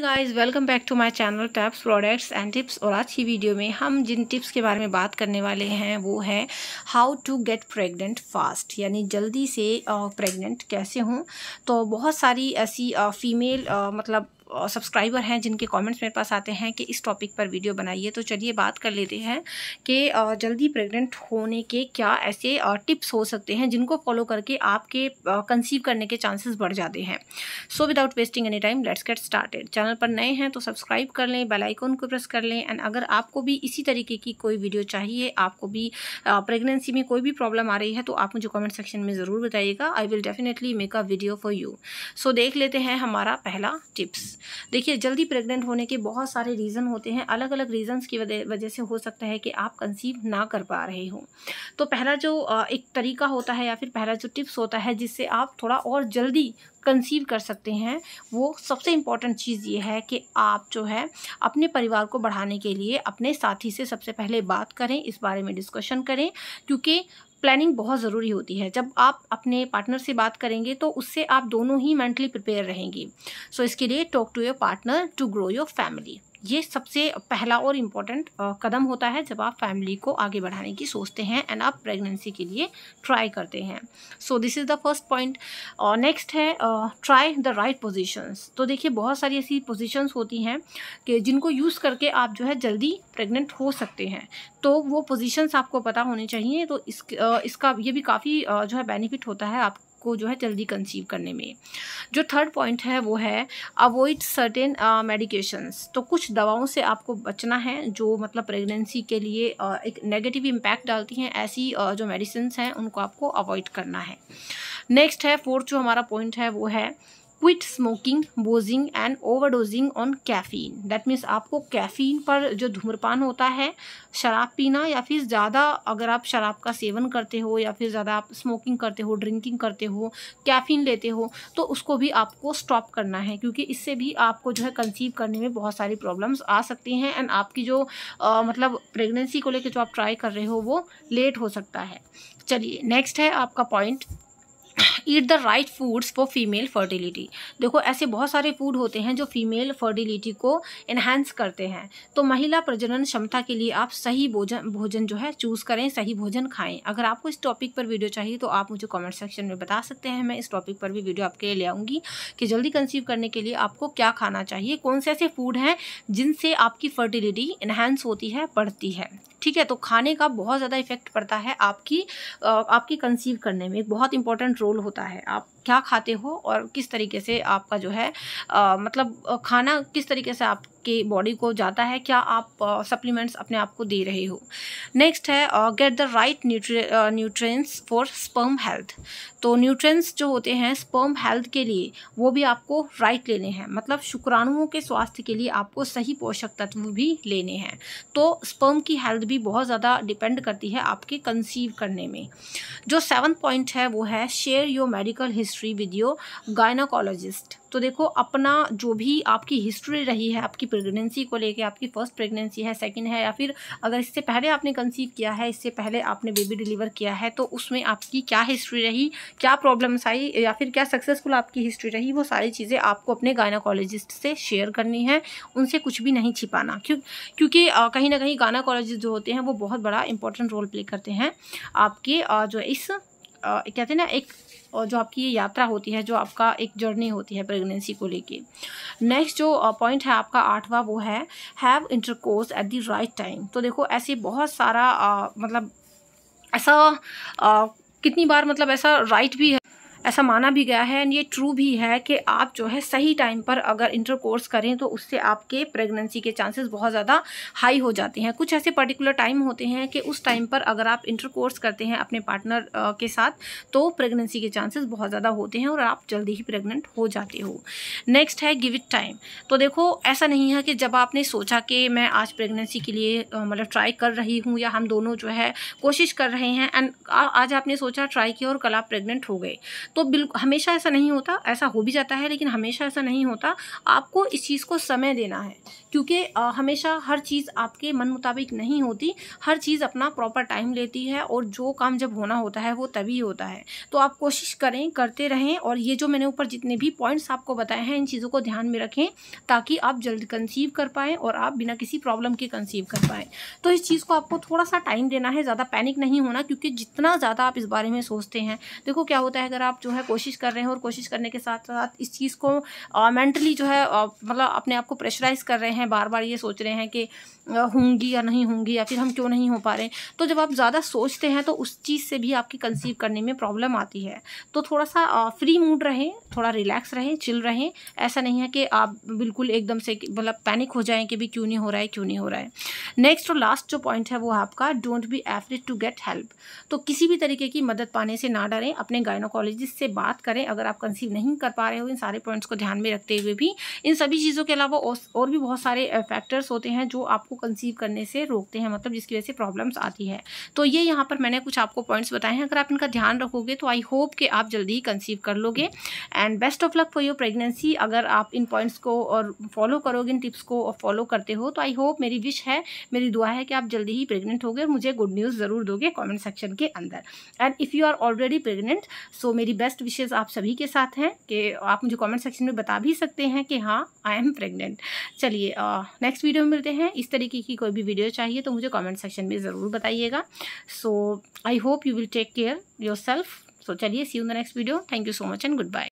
guys welcome back to my channel taps products and tips और आज की video में हम जिन टिप्स के बारे में बात करने वाले हैं वो है how to get pregnant fast यानी जल्दी से प्रेग्नेंट कैसे हूँ तो बहुत सारी ऐसी फीमेल मतलब सब्सक्राइबर हैं जिनके कमेंट्स मेरे पास आते हैं कि इस टॉपिक पर वीडियो बनाइए तो चलिए बात कर लेते हैं कि जल्दी प्रेग्नेंट होने के क्या ऐसे टिप्स हो सकते हैं जिनको फॉलो करके आपके कंसीव करने के चांसेस बढ़ जाते हैं so without wasting any time let's get started channel पर नए हैं तो सब्सक्राइब कर लें बेलाइकॉन को प्रेस कर लें एंड अगर आपको भी इसी तरीके की कोई वीडियो चाहिए आपको भी प्रेगनेंसी में कोई भी प्रॉब्लम आ रही है तो आप मुझे कॉमेंट सेक्शन में ज़रूर बताइएगा I will definitely make a video for you so देख लेते हैं हमारा पहला टिप्स देखिए जल्दी प्रेग्नेंट होने के बहुत सारे रीज़न होते हैं अलग अलग रीज़न्स की वजह से हो सकता है कि आप कंसीव ना कर पा रहे हो तो पहला जो एक तरीका होता है या फिर पहला जो टिप्स होता है जिससे आप थोड़ा और जल्दी कंसीव कर सकते हैं वो सबसे इम्पॉर्टेंट चीज़ ये है कि आप जो है अपने परिवार को बढ़ाने के लिए अपने साथी से सबसे पहले बात करें इस बारे में डिस्कशन करें क्योंकि प्लानिंग बहुत ज़रूरी होती है जब आप अपने पार्टनर से बात करेंगे तो उससे आप दोनों ही मेंटली प्रिपेयर रहेंगी सो so, इसके लिए talk to your partner to grow your family ये सबसे पहला और इम्पॉर्टेंट कदम होता है जब आप फैमिली को आगे बढ़ाने की सोचते हैं एंड आप प्रेगनेंसी के लिए ट्राई करते हैं so this is the first point next है ट्राई द राइट पोजिशंस तो देखिए बहुत सारी ऐसी पोजिशंस होती हैं कि जिनको यूज़ करके आप जो है जल्दी प्रेगनेंट हो सकते हैं तो वो पोजिशंस आपको पता होनी चाहिए तो इस, इसका ये भी काफ़ी जो है बेनिफिट होता है आप को जो है जल्दी कंसीव करने में जो थर्ड पॉइंट है वो है अवॉइड सर्टेन मेडिकेशंस तो कुछ दवाओं से आपको बचना है जो मतलब प्रेगनेंसी के लिए uh, एक नेगेटिव इम्पैक्ट डालती हैं ऐसी uh, जो मेडिसिन हैं उनको आपको अवॉइड करना है नेक्स्ट है फोर्थ जो हमारा पॉइंट है वो है quit smoking boozing and overdosing on caffeine that means आपको कैफीन पर जो धूम्रपान होता है शराब पीना या फिर ज़्यादा अगर आप शराब का सेवन करते हो या फिर ज़्यादा आप स्मोकिंग करते हो ड्रिंकिंग करते हो कैफीन लेते हो तो उसको भी आपको स्टॉप करना है क्योंकि इससे भी आपको जो है कंसीव करने में बहुत सारी प्रॉब्लम्स आ सकती हैं एंड आपकी जो आ, मतलब प्रेगनेंसी को लेकर जो आप ट्राई कर रहे हो वो लेट हो सकता है चलिए नेक्स्ट है आपका point eat the right foods for female fertility देखो ऐसे बहुत सारे फूड होते हैं जो फीमेल फर्टिलिटी को इन्हेंस करते हैं तो महिला प्रजनन क्षमता के लिए आप सही भोजन भोजन जो है चूज़ करें सही भोजन खाएं अगर आपको इस टॉपिक पर वीडियो चाहिए तो आप मुझे कॉमेंट सेक्शन में बता सकते हैं मैं इस टॉपिक पर भी वीडियो आपके लिए ले आऊँगी कि जल्दी कंसीव करने के लिए आपको क्या खाना चाहिए कौन से ऐसे फूड हैं जिनसे आपकी फर्टिलिटी इन्हेंस होती है बढ़ती है ठीक है तो खाने का बहुत ज़्यादा इफेक्ट पड़ता है आपकी आपकी कंसीव करने में एक बहुत इंपॉर्टेंट रोल होता है आप क्या खाते हो और किस तरीके से आपका जो है आ, मतलब खाना किस तरीके से आप आपके बॉडी को जाता है क्या आप सप्लीमेंट्स अपने आप को दे रहे हो नेक्स्ट है get the right nutrients for sperm health तो न्यूट्रिएंट्स जो होते हैं स्पर्म हेल्थ के लिए वो भी आपको राइट लेने हैं मतलब शुक्राणुओं के स्वास्थ्य के लिए आपको सही पोषक तत्व भी लेने हैं तो स्पर्म की हेल्थ भी बहुत ज़्यादा डिपेंड करती है आपके कंसीव करने में जो सेवन पॉइंट है वो है share your medical history with your gynaecologist तो देखो अपना जो भी आपकी हिस्ट्री रही है आपकी प्रेगनेंसी को लेके आपकी फर्स्ट प्रेगनेंसी है सेकंड है या फिर अगर इससे पहले आपने कंसीव किया है इससे पहले आपने बेबी डिलीवर किया है तो उसमें आपकी क्या हिस्ट्री रही क्या प्रॉब्लम्स आई या फिर क्या सक्सेसफुल आपकी हिस्ट्री रही वो सारी चीज़ें आपको अपने गायनाकोलॉजिस्ट से शेयर करनी है उनसे कुछ भी नहीं छिपाना क्यों क्योंकि कहीं ना कहीं गायनाकोलॉजिस्ट जो होते हैं वो बहुत बड़ा इंपॉर्टेंट रोल प्ले करते हैं आपके जो इस कहते हैं ना एक और जो आपकी ये यात्रा होती है जो आपका एक जर्नी होती है प्रेगनेंसी को लेके नेक्स्ट जो पॉइंट है आपका आठवां वो है have intercourse at the right time तो देखो ऐसे बहुत सारा आ, मतलब ऐसा आ, कितनी बार मतलब ऐसा राइट भी है ऐसा माना भी गया है एंड ये ट्रू भी है कि आप जो है सही टाइम पर अगर इंटर कोर्स करें तो उससे आपके प्रेगनेंसी के चांसेस बहुत ज़्यादा हाई हो जाते हैं कुछ ऐसे पर्टिकुलर टाइम होते हैं कि उस टाइम पर अगर आप इंटर कोर्स करते हैं अपने पार्टनर के साथ तो प्रेगनेंसी के चांसेस बहुत ज़्यादा होते हैं और आप जल्दी ही प्रेगनेंट हो जाते हो नेक्स्ट है गिव इट टाइम तो देखो ऐसा नहीं है कि जब आपने सोचा कि मैं आज प्रेगनेंसी के लिए मतलब ट्राई कर रही हूँ या हम दोनों जो है कोशिश कर रहे हैं एंड आज आपने सोचा ट्राई किया और कल आप प्रेगनेंट हो गए तो बिल्कुल हमेशा ऐसा नहीं होता ऐसा हो भी जाता है लेकिन हमेशा ऐसा नहीं होता आपको इस चीज़ को समय देना है क्योंकि हमेशा हर चीज़ आपके मन मुताबिक नहीं होती हर चीज़ अपना प्रॉपर टाइम लेती है और जो काम जब होना होता है वो तभी होता है तो आप कोशिश करें करते रहें और ये जो मैंने ऊपर जितने भी पॉइंट्स आपको बताए हैं इन चीज़ों को ध्यान में रखें ताकि आप जल्द कंसीव कर पाएँ और आप बिना किसी प्रॉब्लम के कंसीव कर पाएँ तो इस चीज़ को आपको थोड़ा सा टाइम देना है ज़्यादा पैनिक नहीं होना क्योंकि जितना ज़्यादा आप इस बारे में सोचते हैं देखो क्या होता है अगर आप जो है कोशिश कर रहे हैं और कोशिश करने के साथ साथ इस चीज़ को मेंटली जो है मतलब अपने आप को प्रेशराइज कर रहे हैं बार बार ये सोच रहे हैं कि होंगी या नहीं होंगी या फिर हम क्यों नहीं हो पा रहे तो जब आप ज़्यादा सोचते हैं तो उस चीज़ से भी आपकी कंसीव करने में प्रॉब्लम आती है तो थोड़ा सा फ्री मूड रहें थोड़ा रिलैक्स रहें चिल रहें ऐसा नहीं है कि आप बिल्कुल एकदम से मतलब पैनिक हो जाएं कि भी क्यों नहीं हो रहा है क्यों नहीं हो रहा है नेक्स्ट और लास्ट जो पॉइंट है वो आपका don't be afraid to get help तो किसी भी तरीके की मदद पाने से ना डरें अपने गायनोकोलॉजिस्ट से बात करें अगर आप कंसीव नहीं कर पा रहे हो इन सारे पॉइंट्स को ध्यान में रखते हुए भी इन सभी चीज़ों के अलावा और भी बहुत सारे फैक्टर्स होते हैं जो आपको कंसीव करने से रोकते हैं मतलब जिसकी वजह से प्रॉब्लम्स आती है तो ये यहाँ पर मैंने कुछ आपको पॉइंट्स बताए हैं अगर आप इनका ध्यान रखोगे तो आई होप कि आप जल्दी ही कंसीव कर लोगे and best of luck for your pregnancy अगर आप इन पॉइंट्स को और फॉलो करोगे इन टिप्स को और फॉलो करते हो तो आई होप मेरी विश है मेरी दुआ है कि आप जल्दी ही प्रेगनेंट हो गए और मुझे गुड न्यूज़ ज़रूर दोगे कॉमेंट सेक्शन के अंदर and if you are already pregnant so मेरी बेस्ट विशेज़ आप सभी के साथ हैं कि आप मुझे कॉमेंट सेक्शन में बता भी सकते हैं कि हाँ आई एम प्रेगनेंट चलिए नेक्स्ट वीडियो में मिलते हैं इस तरीके की कोई भी वीडियो चाहिए तो मुझे कॉमेंट सेक्शन में ज़रूर बताइएगा so I hope you will take care your self so चलिए see you the next video thank you so much and good bye